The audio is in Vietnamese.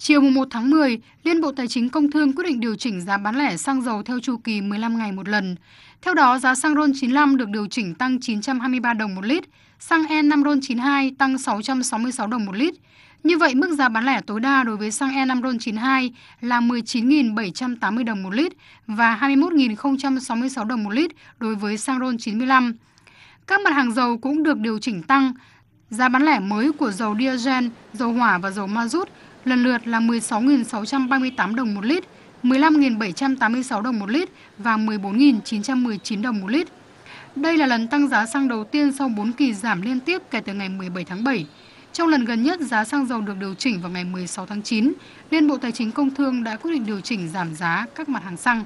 Chiều 1 tháng 10, Liên Bộ Tài chính Công Thương quyết định điều chỉnh giá bán lẻ xăng dầu theo chu kỳ 15 ngày một lần. Theo đó, giá xăng RON 95 được điều chỉnh tăng 923 đồng một lít, xăng E5 RON 92 tăng 666 đồng một lít. Như vậy, mức giá bán lẻ tối đa đối với xăng E5 RON 92 là 19.780 đồng một lít và 21.066 đồng một lít đối với xăng RON 95. Các mặt hàng dầu cũng được điều chỉnh tăng. Giá bán lẻ mới của dầu diesel, dầu hỏa và dầu ma rút lần lượt là 16.638 đồng một lít, 15.786 đồng một lít và 14.919 đồng một lít. Đây là lần tăng giá xăng đầu tiên sau 4 kỳ giảm liên tiếp kể từ ngày 17 tháng 7. Trong lần gần nhất, giá xăng dầu được điều chỉnh vào ngày 16 tháng 9, Liên Bộ Tài chính Công Thương đã quyết định điều chỉnh giảm giá các mặt hàng xăng.